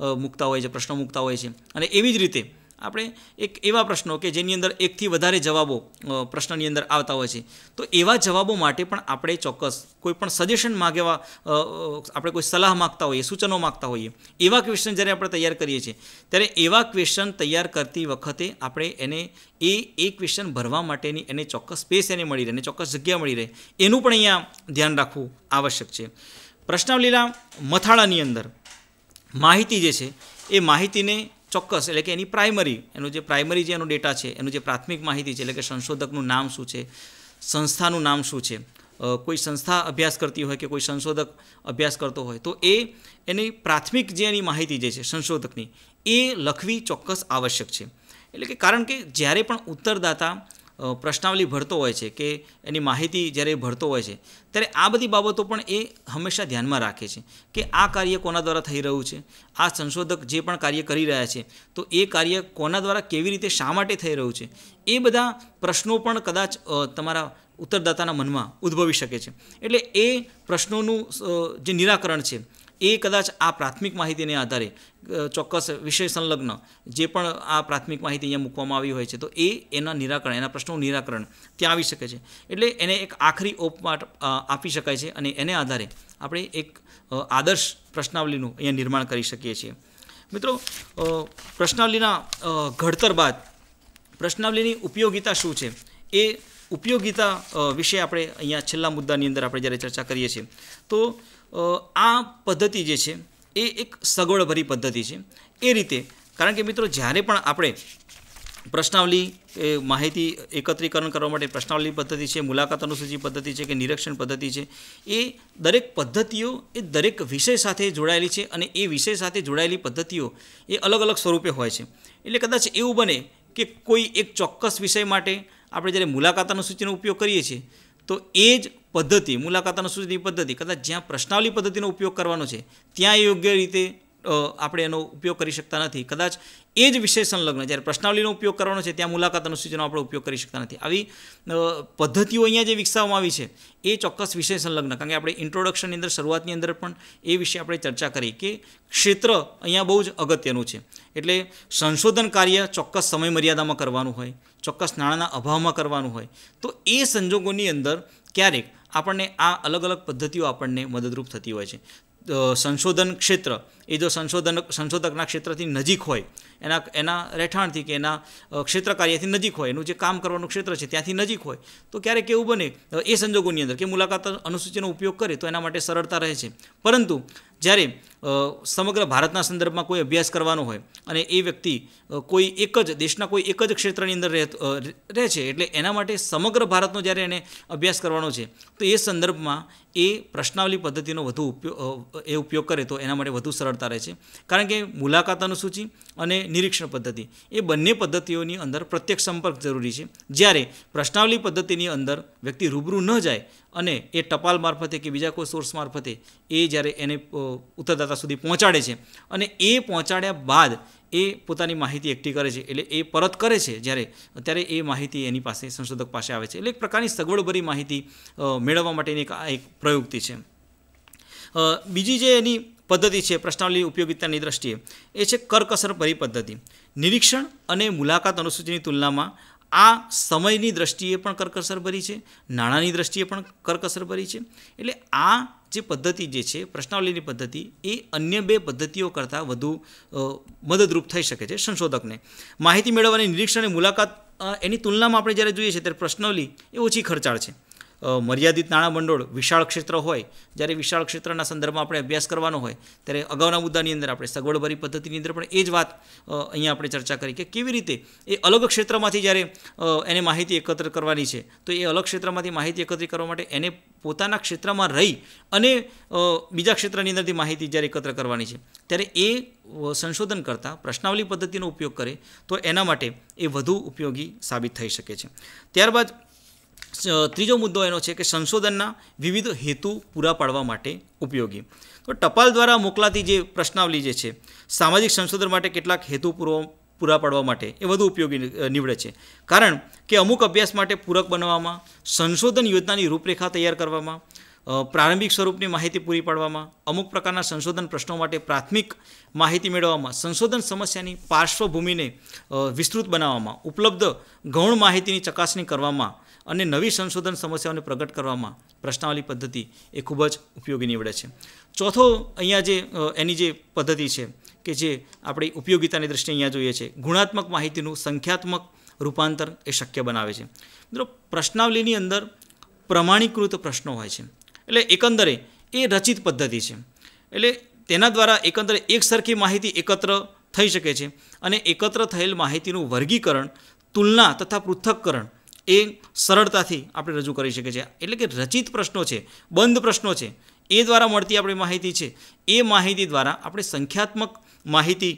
મૂકતા હોય છે પ્રશ્નો મૂકતા હોય છે અને એવી જ રીતે આપણે એક એવા પ્રશ્નો કે જેની અંદર એકથી વધારે જવાબો પ્રશ્નની અંદર આવતા હોય છે તો એવા જવાબો માટે પણ આપણે ચોક્કસ કોઈ પણ સજેશન માગેવા આપણે કોઈ સલાહ માગતા હોઈએ સૂચનો માગતા હોઈએ એવા ક્વેશ્ચન જ્યારે આપણે તૈયાર કરીએ છીએ ત્યારે એવા ક્વેશ્ચન તૈયાર કરતી વખતે આપણે એને એ એ ક્વેશ્ચન ભરવા માટેની એને ચોક્કસ સ્પેસ એને મળી રહે અને ચોક્કસ જગ્યા મળી રહે એનું પણ અહીંયા ધ્યાન રાખવું આવશ્યક છે પ્રશ્નાવલીલા મથાળાની અંદર માહિતી જે છે એ માહિતીને ચોક્કસ એટલે કે એની પ્રાઇમરી એનો જે પ્રાઇમરી જે એનો ડેટા છે એનું જે પ્રાથમિક માહિતી છે એટલે કે સંશોધકનું નામ શું છે સંસ્થાનું નામ શું છે કોઈ સંસ્થા અભ્યાસ કરતી હોય કે કોઈ સંશોધક અભ્યાસ કરતો હોય તો એ એની પ્રાથમિક જે એની માહિતી જે છે સંશોધકની એ લખવી ચોક્કસ આવશ્યક છે એટલે કે કારણ કે જ્યારે પણ ઉત્તરદાતા પ્રશ્નાવલી ભરતો હોય છે કે એની માહિતી જ્યારે એ ભરતો હોય છે ત્યારે આ બધી બાબતો પણ એ હંમેશા ધ્યાનમાં રાખે છે કે આ કાર્ય કોના દ્વારા થઈ રહ્યું છે આ સંશોધક જે પણ કાર્ય કરી રહ્યા છે તો એ કાર્ય કોના દ્વારા કેવી રીતે શા માટે થઈ રહ્યું છે એ બધા પ્રશ્નો પણ કદાચ તમારા ઉત્તરદાતાના મનમાં ઉદ્ભવી શકે છે એટલે એ પ્રશ્નોનું જે નિરાકરણ છે એ કદાચ આ પ્રાથમિક માહિતીને આધારે ચોક્કસ વિષય સંલગ્ન જે પણ આ પ્રાથમિક માહિતી અહીંયા મૂકવામાં આવી હોય છે તો એ એના નિરાકરણ એના પ્રશ્નોનું નિરાકરણ ત્યાં આવી શકે છે એટલે એને એક આખરી ઓપમાં આપી શકાય છે અને એને આધારે આપણે એક આદર્શ પ્રશ્નાવલીનું અહીંયા નિર્માણ કરી શકીએ છીએ મિત્રો પ્રશ્નાવલીના ઘડતર બાદ પ્રશ્નાવલીની ઉપયોગિતા શું છે એ ઉપયોગિતા વિશે આપણે અહીંયા છેલ્લા મુદ્દાની અંદર આપણે જ્યારે ચર્ચા કરીએ છીએ તો આ પદ્ધતિ જે છે એ એક સગવડભરી પદ્ધતિ છે એ રીતે કારણ કે મિત્રો જ્યારે પણ આપણે પ્રશ્નાવલી માહિતી એકત્રીકરણ કરવા માટે પ્રશ્નાવલી પદ્ધતિ છે મુલાકાત અનુસૂચિ પદ્ધતિ છે કે નિરીક્ષણ પદ્ધતિ છે એ દરેક પદ્ધતિઓ એ દરેક વિષય સાથે જોડાયેલી છે અને એ વિષય સાથે જોડાયેલી પદ્ધતિઓ એ અલગ અલગ સ્વરૂપે હોય છે એટલે કદાચ એવું બને કે કોઈ એક ચોક્કસ વિષય માટે આપણે જ્યારે મુલાકાત અનુસૂચિનો ઉપયોગ કરીએ છીએ તો એ જ પદ્ધતિ મુલાકાત અનુસૂચિતની પદ્ધતિ કદાચ જ્યાં પ્રશ્નાવલી પદ્ધતિનો ઉપયોગ કરવાનો છે ત્યાં યોગ્ય રીતે આપણે એનો ઉપયોગ કરી શકતા નથી કદાચ એ જ વિષય સંલગ્ન જ્યારે પ્રશ્નાવલીનો ઉપયોગ કરવાનો છે ત્યાં મુલાકાત અનુસૂચનો આપણે ઉપયોગ કરી શકતા નથી આવી પદ્ધતિઓ અહીંયા જે વિકસાવવામાં આવી છે એ ચોક્કસ વિષય સંલગ્ન કારણ કે આપણે ઇન્ટ્રોડક્શનની અંદર શરૂઆતની અંદર પણ એ વિશે આપણે ચર્ચા કરી કે ક્ષેત્ર અહીંયા બહુ જ અગત્યનું છે એટલે સંશોધન કાર્ય ચોક્કસ સમય મર્યાદામાં કરવાનું હોય ચોક્કસ નાણાંના અભાવમાં કરવાનું હોય તો એ સંજોગોની અંદર ક્યારેક આપણને આ અલગ અલગ પદ્ધતિઓ આપણને મદદરૂપ થતી હોય છે સંશોધન ક્ષેત્ર એ જો સંશોધન સંશોધકના ક્ષેત્રથી નજીક હોય એના એના રહેઠાણથી કે એના ક્ષેત્ર કાર્યથી નજીક હોય એનું જે કામ કરવાનું ક્ષેત્ર છે ત્યાંથી નજીક હોય તો ક્યારેક એવું બને એ સંજોગોની અંદર કે મુલાકાત અનુસૂચિનો ઉપયોગ કરે તો એના માટે સરળતા રહે છે પરંતુ જ્યારે સમગ્ર ભારતના સંદર્ભમાં કોઈ અભ્યાસ કરવાનો હોય અને એ વ્યક્તિ કોઈ એક જ દેશના કોઈ એક જ ક્ષેત્રની અંદર રહે છે એટલે એના માટે સમગ્ર ભારતનો જ્યારે એને અભ્યાસ કરવાનો છે તો એ સંદર્ભમાં એ પ્રશ્નાવલી પદ્ધતિનો વધુ ઉપયોગ એ ઉપયોગ કરે તો એના માટે વધુ સરળ સરળતા રહે છે કારણ કે મુલાકાત અનુસૂચિ અને નિરીક્ષણ પદ્ધતિ એ બંને પદ્ધતિઓની અંદર પ્રત્યક્ષ સંપર્ક જરૂરી છે જ્યારે પ્રશ્નાવલી પદ્ધતિની અંદર વ્યક્તિ રૂબરૂ ન જાય અને એ ટપાલ મારફતે કે બીજા કોઈ સોર્સ મારફતે એ જ્યારે એને ઉત્તરદાતા સુધી પહોંચાડે છે અને એ પહોંચાડ્યા બાદ એ પોતાની માહિતી એકઠી કરે છે એટલે એ પરત કરે છે જ્યારે ત્યારે એ માહિતી એની પાસે સંશોધક પાસે આવે છે એટલે એક પ્રકારની સગવડભરી માહિતી મેળવવા માટેની એક પ્રયુક્તિ છે બીજી જે એની પદ્ધતિ છે પ્રશ્નાવલી ઉપયોગિતાની દ્રષ્ટિએ એ છે કરકસર ભરી પદ્ધતિ નિરીક્ષણ અને મુલાકાત અનુસૂચિની તુલનામાં આ સમયની દ્રષ્ટિએ પણ કરકસર ભરી છે નાણાંની દ્રષ્ટિએ પણ કરકસર ભરી છે એટલે આ જે પદ્ધતિ જે છે પ્રશ્નાવલીની પદ્ધતિ એ અન્ય બે પદ્ધતિઓ કરતાં વધુ મદદરૂપ થઈ શકે છે સંશોધકને માહિતી મેળવવાની નિરીક્ષણ અને મુલાકાત એની તુલનામાં આપણે જ્યારે જોઈએ છીએ ત્યારે પ્રશ્નાવલી એ ઓછી ખર્ચાળ છે મર્યાદિત નાણાં નાણાભંડોળ વિશાળ ક્ષેત્ર હોય જ્યારે વિશાળ ક્ષેત્રના સંદર્ભમાં આપણે અભ્યાસ કરવાનો હોય ત્યારે અગાઉના મુદ્દાની અંદર આપણે સગવડભરી પદ્ધતિની અંદર પણ એ જ વાત અહીંયા આપણે ચર્ચા કરી કે કેવી રીતે એ અલગ ક્ષેત્રમાંથી જ્યારે એને માહિતી એકત્ર કરવાની છે તો એ અલગ ક્ષેત્રમાંથી માહિતી એકત્રિત કરવા માટે એને પોતાના ક્ષેત્રમાં રહી અને બીજા ક્ષેત્રની અંદરથી માહિતી જ્યારે એકત્ર કરવાની છે ત્યારે એ સંશોધન કરતાં પ્રશ્નાવલી પદ્ધતિનો ઉપયોગ કરે તો એના માટે એ વધુ ઉપયોગી સાબિત થઈ શકે છે ત્યારબાદ ત્રીજો મુદ્દો એનો છે કે સંશોધનના વિવિધ હેતુ પૂરા પાડવા માટે ઉપયોગી તો ટપાલ દ્વારા મોકલાતી જે પ્રશ્નાવલી જે છે સામાજિક સંશોધન માટે કેટલાક હેતુ પૂરો પૂરા પાડવા માટે એ વધુ ઉપયોગી નીવડે છે કારણ કે અમુક અભ્યાસ માટે પૂરક બનાવવામાં સંશોધન યોજનાની રૂપરેખા તૈયાર કરવામાં પ્રારંભિક સ્વરૂપની માહિતી પૂરી પાડવામાં અમુક પ્રકારના સંશોધન પ્રશ્નો માટે પ્રાથમિક માહિતી મેળવવામાં સંશોધન સમસ્યાની પાર્શ્વભૂમિને વિસ્તૃત બનાવવામાં ઉપલબ્ધ ગૌણ માહિતીની ચકાસણી કરવામાં અને નવી સંશોધન સમસ્યાઓને પ્રગટ કરવામાં પ્રશ્નાવલી પદ્ધતિ એ ખૂબ જ ઉપયોગી નીવડે છે ચોથો અહીંયા જે એની જે પદ્ધતિ છે કે જે આપણે ઉપયોગિતાની દૃષ્ટિએ અહીંયા જોઈએ છે ગુણાત્મક માહિતીનું સંખ્યાત્મક રૂપાંતર એ શક્ય બનાવે છે મિત્રો પ્રશ્નાવલીની અંદર પ્રમાણીકૃત પ્રશ્નો હોય છે એટલે એકંદરે એ રચિત પદ્ધતિ છે એટલે તેના દ્વારા એકંદરે એકસરખી માહિતી એકત્ર થઈ શકે છે અને એકત્ર થયેલ માહિતીનું વર્ગીકરણ તુલના તથા પૃથ્થકરણ એ સરળતાથી આપણે રજૂ કરી શકીએ છીએ એટલે કે રચિત પ્રશ્નો છે બંધ પ્રશ્નો છે એ દ્વારા મળતી આપણી માહિતી છે એ માહિતી દ્વારા આપણે સંખ્યાત્મક માહિતી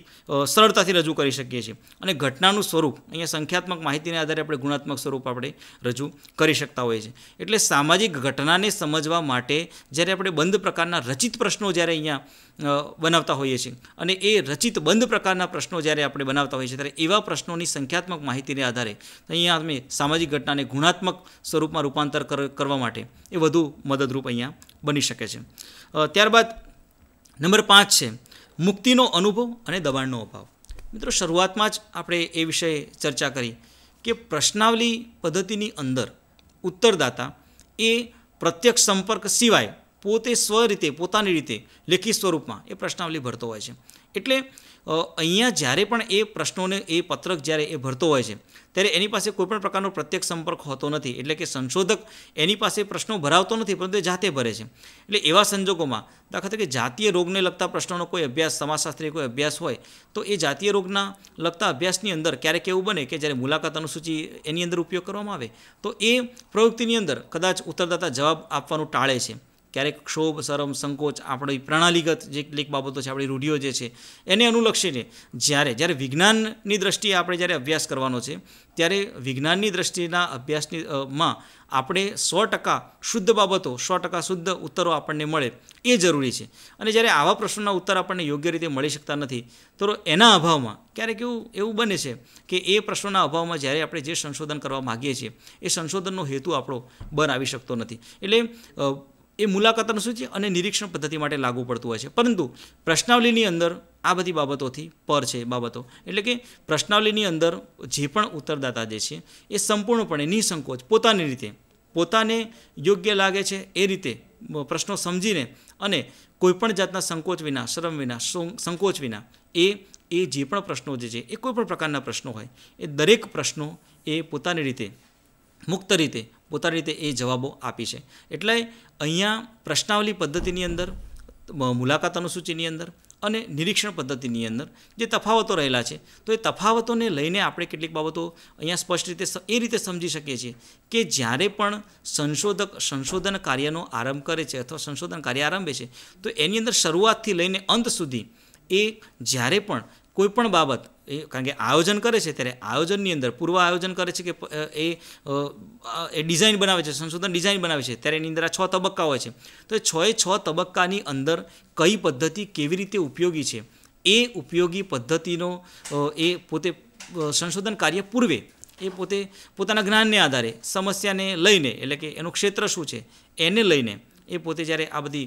સરળતાથી રજૂ કરી શકીએ છીએ અને ઘટનાનું સ્વરૂપ અહીંયા સંખ્યાત્મક માહિતીને આધારે આપણે ગુણાત્મક સ્વરૂપ આપણે રજૂ કરી શકતા હોઈએ છીએ એટલે સામાજિક ઘટનાને સમજવા માટે જ્યારે આપણે બંધ પ્રકારના રચિત પ્રશ્નો જ્યારે અહીંયા બનાવતા હોઈએ છીએ અને એ રચિત બંધ પ્રકારના પ્રશ્નો જ્યારે આપણે બનાવતા હોઈએ છીએ ત્યારે એવા પ્રશ્નોની સંખ્યાત્મક માહિતીને આધારે અહીંયા અમે સામાજિક ઘટનાને ગુણાત્મક સ્વરૂપમાં રૂપાંતર કરવા માટે એ વધુ મદદરૂપ અહીંયા બની શકે છે ત્યારબાદ નંબર પાંચ છે મુક્તિનો અનુભવ અને દબાણનો અભાવ મિત્રો શરૂઆતમાં જ આપણે એ વિષય ચર્ચા કરી કે પ્રશ્નાવલી પદ્ધતિની અંદર ઉત્તરદાતા એ પ્રત્યક્ષ સંપર્ક સિવાય પોતે સ્વ રીતે પોતાની રીતે લેખિત સ્વરૂપમાં એ પ્રશ્નાવલી ભરતો હોય છે એટલે અહીંયા જ્યારે પણ એ પ્રશ્નોને એ પત્રક જ્યારે એ ભરતો હોય છે ત્યારે એની પાસે કોઈપણ પ્રકારનો પ્રત્યક્ષ સંપર્ક હોતો નથી એટલે કે સંશોધક એની પાસે પ્રશ્નો ભરાવતો નથી પરંતુ એ જાતે ભરે છે એટલે એવા સંજોગોમાં દાખલા તરીકે જાતીય રોગને લગતા પ્રશ્નોનો કોઈ અભ્યાસ સમાજશાસ્ત્રી કોઈ અભ્યાસ હોય તો એ જાતીય રોગના લગતા અભ્યાસની અંદર ક્યારેક એવું બને કે જ્યારે મુલાકાત અનુસૂચિ એની અંદર ઉપયોગ કરવામાં આવે તો એ પ્રવૃત્તિની અંદર કદાચ ઉત્તરદાતા જવાબ આપવાનું ટાળે છે ક્યારેક ક્ષોભ શરમ સંકોચ આપણી પ્રણાલીગત જે કેટલીક બાબતો છે આપણી રૂઢિઓ જે છે એને અનુલક્ષીને જ્યારે જ્યારે વિજ્ઞાનની દ્રષ્ટિએ આપણે જ્યારે અભ્યાસ કરવાનો છે ત્યારે વિજ્ઞાનની દ્રષ્ટિના અભ્યાસની માં આપણે સો ટકા શુદ્ધ બાબતો સો ટકા શુદ્ધ ઉત્તરો આપણને મળે એ જરૂરી છે અને જ્યારે આવા પ્રશ્નોના ઉત્તર આપણને યોગ્ય રીતે મળી શકતા નથી તો એના અભાવમાં ક્યારેક એવું એવું બને છે કે એ પ્રશ્નોના અભાવમાં જ્યારે આપણે જે સંશોધન કરવા માગીએ છીએ એ સંશોધનનો હેતુ આપણો બનાવી શકતો નથી એટલે એ મુલાકાતનું સૂચિ અને નિરીક્ષણ પદ્ધતિ માટે લાગુ પડતું હોય છે પરંતુ પ્રશ્નાવલીની અંદર આ બધી બાબતોથી પર છે બાબતો એટલે કે પ્રશ્નાવલીની અંદર જે પણ ઉત્તરદાતા જે છે એ સંપૂર્ણપણે નિસંકોચ પોતાની રીતે પોતાને યોગ્ય લાગે છે એ રીતે પ્રશ્નો સમજીને અને કોઈપણ જાતના સંકોચ વિના શરમ વિના સંકોચ વિના એ એ જે પણ પ્રશ્નો જે છે એ કોઈપણ પ્રકારના પ્રશ્નો હોય એ દરેક પ્રશ્નો એ પોતાની રીતે મુક્ત રીતે પોતાની રીતે એ જવાબો આપી છે એટલે અહીંયા પ્રશ્નાવલી પદ્ધતિની અંદર મુલાકાત અનુસૂચિની અંદર અને નિરીક્ષણ પદ્ધતિની અંદર જે તફાવતો રહેલા છે તો એ તફાવતોને લઈને આપણે કેટલીક બાબતો અહીંયા સ્પષ્ટ રીતે એ રીતે સમજી શકીએ છીએ કે જ્યારે પણ સંશોધક સંશોધન કાર્યનો આરંભ કરે છે અથવા સંશોધન કાર્ય આરંભે છે તો એની અંદર શરૂઆતથી લઈને અંત સુધી એ જ્યારે પણ કોઈપણ બાબત એ કારણ કે આયોજન કરે છે ત્યારે આયોજનની અંદર પૂર્વ આયોજન કરે છે કે એ એ ડિઝાઇન બનાવે છે સંશોધન ડિઝાઇન બનાવે છે ત્યારે એની અંદર આ છ તબક્કા હોય છે તો એ છ એ છ તબક્કાની અંદર કઈ પદ્ધતિ કેવી રીતે ઉપયોગી છે એ ઉપયોગી પદ્ધતિનો એ પોતે સંશોધન કાર્ય પૂર્વે એ પોતે પોતાના જ્ઞાનને આધારે સમસ્યાને લઈને એટલે કે એનું ક્ષેત્ર શું છે એને લઈને એ પોતે જ્યારે આ બધી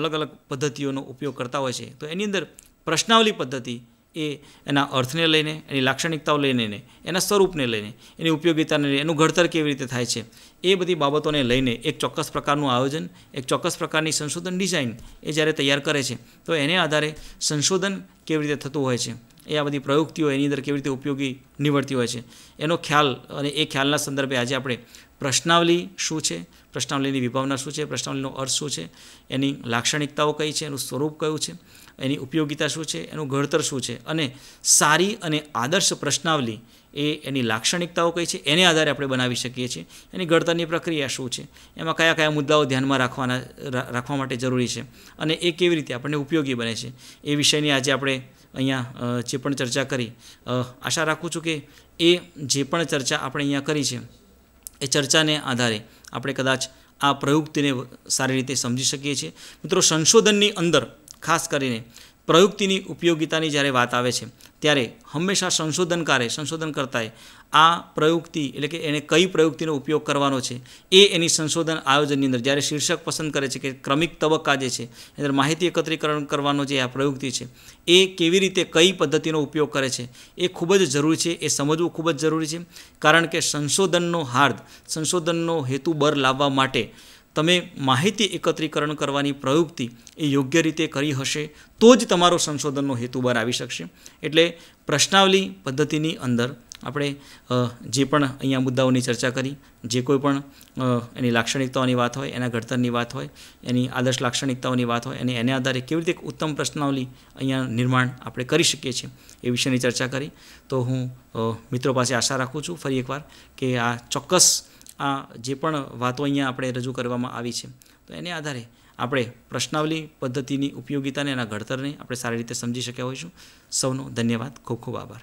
અલગ અલગ પદ્ધતિઓનો ઉપયોગ કરતા હોય છે તો એની અંદર પ્રશ્નાવલી પદ્ધતિ એ એના અર્થને લઈને એની લાક્ષણિકતાઓ લઈને એના સ્વરૂપને લઈને એની ઉપયોગિતાને લઈને એનું ઘડતર કેવી રીતે થાય છે એ બધી બાબતોને લઈને એક ચોક્કસ પ્રકારનું આયોજન એક ચોક્કસ પ્રકારની સંશોધન ડિઝાઇન એ જ્યારે તૈયાર કરે છે તો એને આધારે સંશોધન કેવી રીતે થતું હોય છે એ આ બધી પ્રયુક્તિઓ એની અંદર કેવી રીતે ઉપયોગી નીવડતી હોય છે એનો ખ્યાલ અને એ ખ્યાલના સંદર્ભે આજે આપણે પ્રશ્નાવલી શું છે પ્રશ્નાવલીની વિભાવના શું છે પ્રશ્નાવલીનો અર્થ શું છે એની લાક્ષણિકતાઓ કઈ છે એનું સ્વરૂપ કયું છે એની ઉપયોગિતા શું છે એનું ઘડતર શું છે અને સારી અને આદર્શ પ્રશ્નાવલી એ એની લાક્ષણિકતાઓ કઈ છે એને આધારે આપણે બનાવી શકીએ છીએ એની ઘડતરની પ્રક્રિયા શું છે એમાં કયા કયા મુદ્દાઓ ધ્યાનમાં રાખવાના રાખવા માટે જરૂરી છે અને એ કેવી રીતે આપણને ઉપયોગી બને છે એ વિષયની આજે આપણે અહીંયા જે પણ ચર્ચા કરી આશા રાખું છું કે એ જે પણ ચર્ચા આપણે અહીંયા કરી છે એ ચર્ચાને આધારે આપણે કદાચ આ પ્રયુક્તિને સારી રીતે સમજી શકીએ છીએ મિત્રો સંશોધનની અંદર ખાસ કરીને પ્રયુક્તિની ઉપયોગિતાની જ્યારે વાત આવે છે ત્યારે હંમેશા સંશોધનકારે સંશોધનકર્તાએ આ પ્રયુક્તિ એટલે કે એને કઈ પ્રયુક્તિનો ઉપયોગ કરવાનો છે એ એની સંશોધન આયોજનની અંદર જ્યારે શીર્ષક પસંદ કરે છે કે ક્રમિક તબક્કા જે છે એની અંદર માહિતી એકત્રીકરણ કરવાનો જે આ પ્રયુક્તિ છે એ કેવી રીતે કઈ પદ્ધતિનો ઉપયોગ કરે છે એ ખૂબ જ જરૂરી છે એ સમજવું ખૂબ જ જરૂરી છે કારણ કે સંશોધનનો હાર્દ સંશોધનનો હેતુ બર લાવવા માટે તમે માહિતી એકત્રીકરણ કરવાની પ્રવૃત્તિ એ યોગ્ય રીતે કરી હશે તો જ તમારો સંશોધનનો હેતુ બહાર આવી શકશે એટલે પ્રશ્નાવલી પદ્ધતિની અંદર આપણે જે પણ અહીંયા મુદ્દાઓની ચર્ચા કરી જે કોઈ પણ એની લાક્ષણિકતાઓની વાત હોય એના ઘડતરની વાત હોય એની આદર્શ લાક્ષણિકતાઓની વાત હોય અને એને આધારે કેવી રીતે ઉત્તમ પ્રશ્નાવલી અહીંયા નિર્માણ આપણે કરી શકીએ છીએ એ વિષયની ચર્ચા કરી તો હું મિત્રો પાસે આશા રાખું છું ફરી એકવાર કે આ ચોક્કસ આ જે પણ વાતો અહીંયા આપણે રજૂ કરવામાં આવી છે તો એને આધારે આપણે પ્રશ્નાવલી પદ્ધતિની ઉપયોગિતાને એના ઘડતરને આપણે સારી રીતે સમજી શક્યા હોઈશું સૌનો ધન્યવાદ ખૂબ ખૂબ આભાર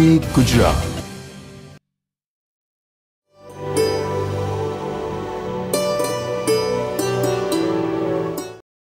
BBC Gujarat.